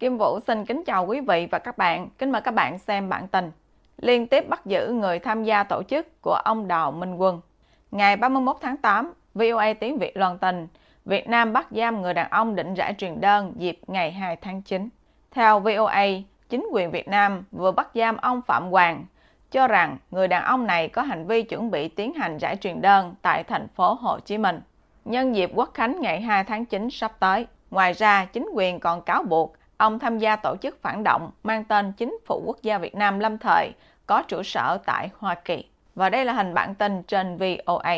Kim Vũ xin kính chào quý vị và các bạn. Kính mời các bạn xem bản tin. Liên tiếp bắt giữ người tham gia tổ chức của ông Đào Minh Quân. Ngày 31 tháng 8, VOA tiếng Việt loan tình, Việt Nam bắt giam người đàn ông định rải truyền đơn dịp ngày 2 tháng 9. Theo VOA, chính quyền Việt Nam vừa bắt giam ông Phạm Hoàng, cho rằng người đàn ông này có hành vi chuẩn bị tiến hành rải truyền đơn tại thành phố Hồ Chí Minh. Nhân dịp Quốc Khánh ngày 2 tháng 9 sắp tới, ngoài ra chính quyền còn cáo buộc Ông tham gia tổ chức phản động mang tên Chính phủ Quốc gia Việt Nam lâm thời, có trụ sở tại Hoa Kỳ. Và đây là hình bản tin trên VOA.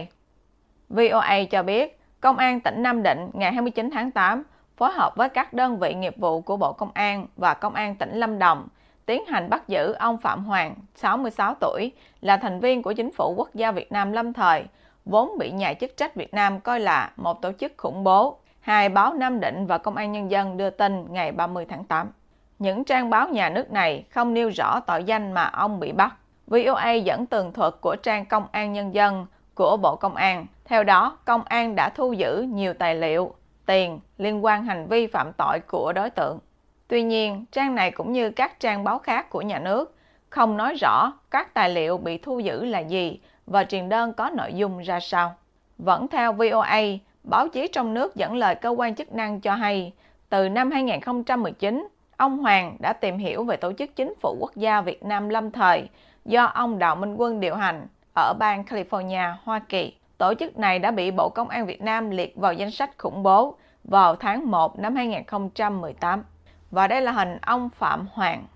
VOA cho biết, Công an tỉnh Nam Định ngày 29 tháng 8 phối hợp với các đơn vị nghiệp vụ của Bộ Công an và Công an tỉnh Lâm Đồng tiến hành bắt giữ ông Phạm Hoàng, 66 tuổi, là thành viên của Chính phủ Quốc gia Việt Nam lâm thời, vốn bị nhà chức trách Việt Nam coi là một tổ chức khủng bố hai báo Nam Định và Công an Nhân dân đưa tin ngày 30 tháng 8. Những trang báo nhà nước này không nêu rõ tội danh mà ông bị bắt. VOA dẫn tường thuật của trang Công an Nhân dân của Bộ Công an. Theo đó, Công an đã thu giữ nhiều tài liệu, tiền liên quan hành vi phạm tội của đối tượng. Tuy nhiên, trang này cũng như các trang báo khác của nhà nước không nói rõ các tài liệu bị thu giữ là gì và truyền đơn có nội dung ra sao. Vẫn theo VOA, Báo chí trong nước dẫn lời cơ quan chức năng cho hay, từ năm 2019, ông Hoàng đã tìm hiểu về tổ chức chính phủ quốc gia Việt Nam lâm thời do ông Đào Minh Quân điều hành ở bang California, Hoa Kỳ. Tổ chức này đã bị Bộ Công an Việt Nam liệt vào danh sách khủng bố vào tháng 1 năm 2018. Và đây là hình ông Phạm Hoàng.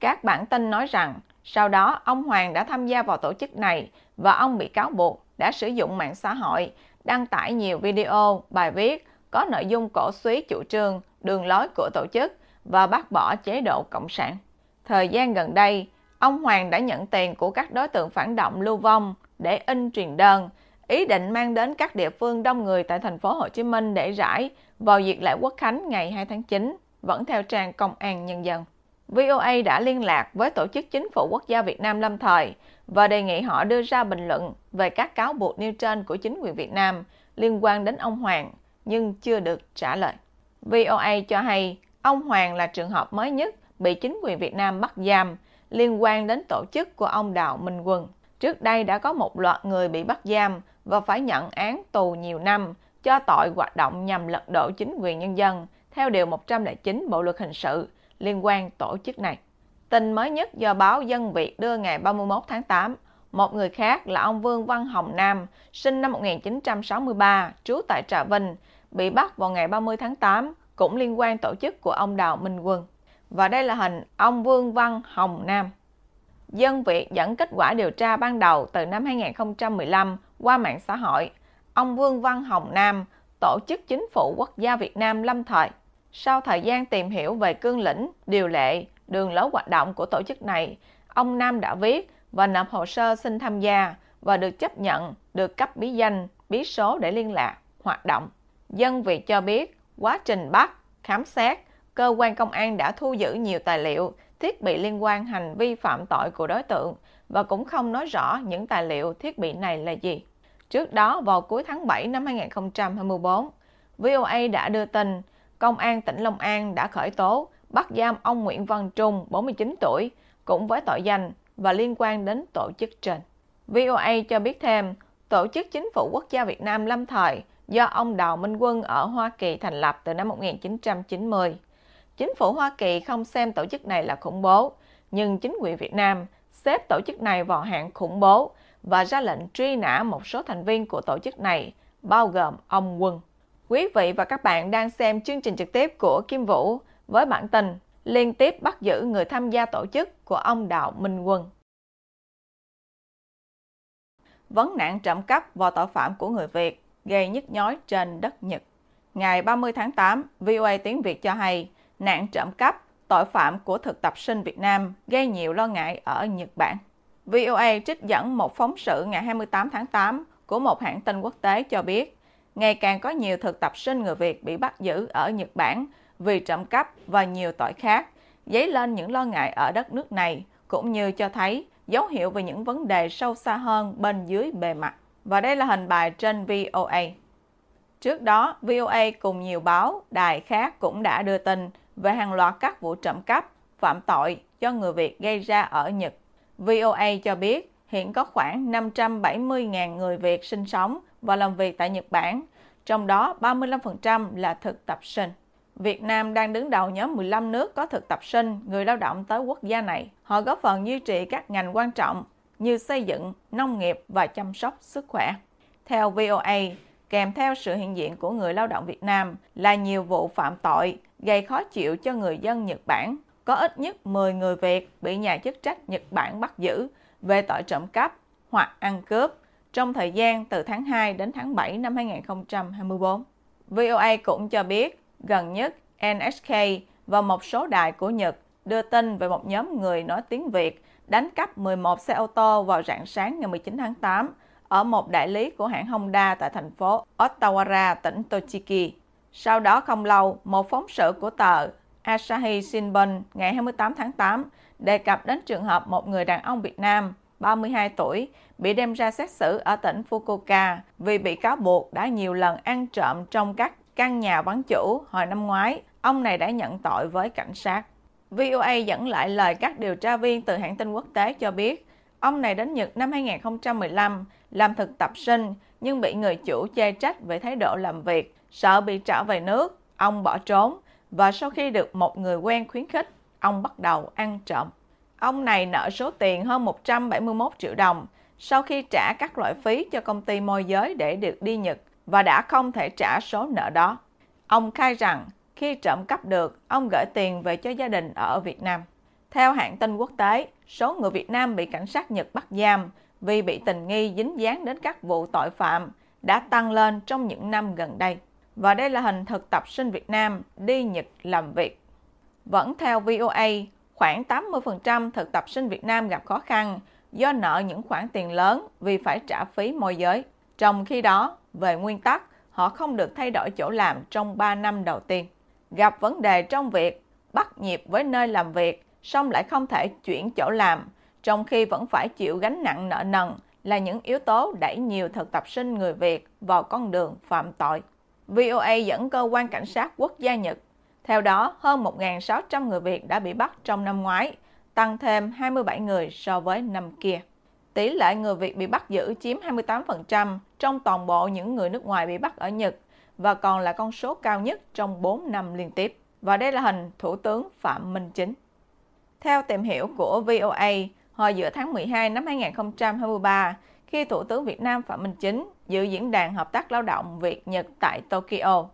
Các bản tin nói rằng, sau đó ông Hoàng đã tham gia vào tổ chức này và ông bị cáo buộc đã sử dụng mạng xã hội đăng tải nhiều video, bài viết có nội dung cổ suý chủ trương, đường lối của tổ chức và bác bỏ chế độ Cộng sản. Thời gian gần đây, ông Hoàng đã nhận tiền của các đối tượng phản động lưu vong để in truyền đơn, ý định mang đến các địa phương đông người tại thành phố Hồ Chí Minh để rải vào dịp lễ Quốc Khánh ngày 2 tháng 9, vẫn theo trang Công an Nhân dân. VOA đã liên lạc với Tổ chức Chính phủ Quốc gia Việt Nam lâm thời và đề nghị họ đưa ra bình luận về các cáo buộc nêu trên của chính quyền Việt Nam liên quan đến ông Hoàng, nhưng chưa được trả lời. VOA cho hay ông Hoàng là trường hợp mới nhất bị chính quyền Việt Nam bắt giam liên quan đến tổ chức của ông Đào Minh Quân. Trước đây đã có một loạt người bị bắt giam và phải nhận án tù nhiều năm cho tội hoạt động nhằm lật đổ chính quyền nhân dân theo Điều 109 Bộ Luật Hình sự liên quan tổ chức này. Tin mới nhất do báo Dân Việt đưa ngày 31 tháng 8, một người khác là ông Vương Văn Hồng Nam, sinh năm 1963, trú tại Trà Vinh, bị bắt vào ngày 30 tháng 8, cũng liên quan tổ chức của ông Đào Minh Quân. Và đây là hình ông Vương Văn Hồng Nam. Dân Việt dẫn kết quả điều tra ban đầu từ năm 2015 qua mạng xã hội. Ông Vương Văn Hồng Nam, Tổ chức Chính phủ Quốc gia Việt Nam lâm thời sau thời gian tìm hiểu về cương lĩnh, điều lệ, đường lối hoạt động của tổ chức này, ông Nam đã viết và nộp hồ sơ xin tham gia và được chấp nhận, được cấp bí danh, bí số để liên lạc, hoạt động. Dân Việt cho biết, quá trình bắt, khám xét, cơ quan công an đã thu giữ nhiều tài liệu, thiết bị liên quan hành vi phạm tội của đối tượng và cũng không nói rõ những tài liệu thiết bị này là gì. Trước đó, vào cuối tháng 7 năm 2024, VOA đã đưa tin Công an tỉnh Long An đã khởi tố, bắt giam ông Nguyễn Văn Trung, 49 tuổi, cũng với tội danh và liên quan đến tổ chức trên. VOA cho biết thêm, Tổ chức Chính phủ Quốc gia Việt Nam lâm thời do ông Đào Minh Quân ở Hoa Kỳ thành lập từ năm 1990. Chính phủ Hoa Kỳ không xem tổ chức này là khủng bố, nhưng chính quyền Việt Nam xếp tổ chức này vào hạng khủng bố và ra lệnh truy nã một số thành viên của tổ chức này, bao gồm ông Quân. Quý vị và các bạn đang xem chương trình trực tiếp của Kim Vũ với bản tin liên tiếp bắt giữ người tham gia tổ chức của ông Đạo Minh Quân. Vấn nạn trộm cắp và tội phạm của người Việt gây nhức nhói trên đất Nhật. Ngày 30 tháng 8, VOA tiếng Việt cho hay nạn trộm cắp, tội phạm của thực tập sinh Việt Nam gây nhiều lo ngại ở Nhật Bản. VOA trích dẫn một phóng sự ngày 28 tháng 8 của một hãng tin quốc tế cho biết ngày càng có nhiều thực tập sinh người Việt bị bắt giữ ở Nhật Bản vì trộm cắp và nhiều tội khác, dấy lên những lo ngại ở đất nước này, cũng như cho thấy dấu hiệu về những vấn đề sâu xa hơn bên dưới bề mặt. Và đây là hình bài trên VOA. Trước đó, VOA cùng nhiều báo, đài khác cũng đã đưa tin về hàng loạt các vụ trộm cắp, phạm tội do người Việt gây ra ở Nhật. VOA cho biết hiện có khoảng 570.000 người Việt sinh sống và làm việc tại Nhật Bản, trong đó 35% là thực tập sinh. Việt Nam đang đứng đầu nhóm 15 nước có thực tập sinh, người lao động tới quốc gia này. Họ góp phần duy trì các ngành quan trọng như xây dựng, nông nghiệp và chăm sóc sức khỏe. Theo VOA, kèm theo sự hiện diện của người lao động Việt Nam là nhiều vụ phạm tội gây khó chịu cho người dân Nhật Bản. Có ít nhất 10 người Việt bị nhà chức trách Nhật Bản bắt giữ về tội trộm cắp hoặc ăn cướp trong thời gian từ tháng 2 đến tháng 7 năm 2024. VOA cũng cho biết gần nhất NHK và một số đài của Nhật đưa tin về một nhóm người nói tiếng Việt đánh cắp 11 xe ô tô vào rạng sáng ngày 19 tháng 8 ở một đại lý của hãng Honda tại thành phố Ottawa, tỉnh Tochigi. Sau đó không lâu, một phóng sự của tờ Asahi Shinbun ngày 28 tháng 8 đề cập đến trường hợp một người đàn ông Việt Nam 32 tuổi, bị đem ra xét xử ở tỉnh Fukuoka vì bị cáo buộc đã nhiều lần ăn trộm trong các căn nhà vắng chủ hồi năm ngoái. Ông này đã nhận tội với cảnh sát. VOA dẫn lại lời các điều tra viên từ hãng tin quốc tế cho biết, ông này đến Nhật năm 2015 làm thực tập sinh nhưng bị người chủ chê trách về thái độ làm việc, sợ bị trả về nước, ông bỏ trốn và sau khi được một người quen khuyến khích, ông bắt đầu ăn trộm Ông này nợ số tiền hơn 171 triệu đồng sau khi trả các loại phí cho công ty môi giới để được đi Nhật và đã không thể trả số nợ đó. Ông khai rằng khi trộm cắp được, ông gửi tiền về cho gia đình ở Việt Nam. Theo hãng tin quốc tế, số người Việt Nam bị cảnh sát Nhật bắt giam vì bị tình nghi dính dáng đến các vụ tội phạm đã tăng lên trong những năm gần đây. Và đây là hình thực tập sinh Việt Nam đi Nhật làm việc. Vẫn theo VOA, khoảng 80% thực tập sinh Việt Nam gặp khó khăn do nợ những khoản tiền lớn vì phải trả phí môi giới. Trong khi đó, về nguyên tắc, họ không được thay đổi chỗ làm trong 3 năm đầu tiên. Gặp vấn đề trong việc bắt nhịp với nơi làm việc, song lại không thể chuyển chỗ làm, trong khi vẫn phải chịu gánh nặng nợ nần là những yếu tố đẩy nhiều thực tập sinh người Việt vào con đường phạm tội. VOA dẫn cơ quan cảnh sát quốc gia Nhật theo đó, hơn 1.600 người Việt đã bị bắt trong năm ngoái, tăng thêm 27 người so với năm kia. Tỷ lệ người Việt bị bắt giữ chiếm 28% trong toàn bộ những người nước ngoài bị bắt ở Nhật và còn là con số cao nhất trong 4 năm liên tiếp. Và đây là hình Thủ tướng Phạm Minh Chính. Theo tìm hiểu của VOA, hồi giữa tháng 12 năm 2023, khi Thủ tướng Việt Nam Phạm Minh Chính dự diễn đàn hợp tác lao động Việt-Nhật tại Tokyo,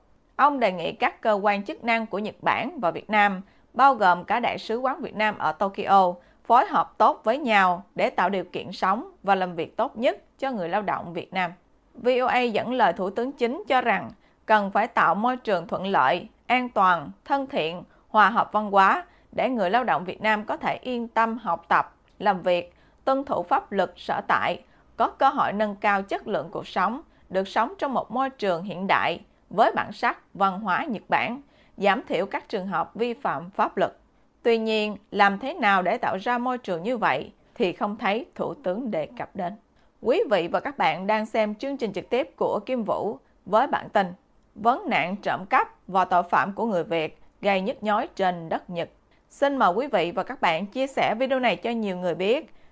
Ông đề nghị các cơ quan chức năng của Nhật Bản và Việt Nam, bao gồm cả Đại sứ quán Việt Nam ở Tokyo, phối hợp tốt với nhau để tạo điều kiện sống và làm việc tốt nhất cho người lao động Việt Nam. VOA dẫn lời Thủ tướng Chính cho rằng cần phải tạo môi trường thuận lợi, an toàn, thân thiện, hòa hợp văn hóa để người lao động Việt Nam có thể yên tâm học tập, làm việc, tuân thủ pháp luật sở tại, có cơ hội nâng cao chất lượng cuộc sống, được sống trong một môi trường hiện đại, với bản sắc văn hóa Nhật Bản, giảm thiểu các trường hợp vi phạm pháp luật. Tuy nhiên, làm thế nào để tạo ra môi trường như vậy thì không thấy Thủ tướng đề cập đến. Quý vị và các bạn đang xem chương trình trực tiếp của Kim Vũ với bản tin Vấn nạn trộm cắp và tội phạm của người Việt gây nhức nhối trên đất Nhật. Xin mời quý vị và các bạn chia sẻ video này cho nhiều người biết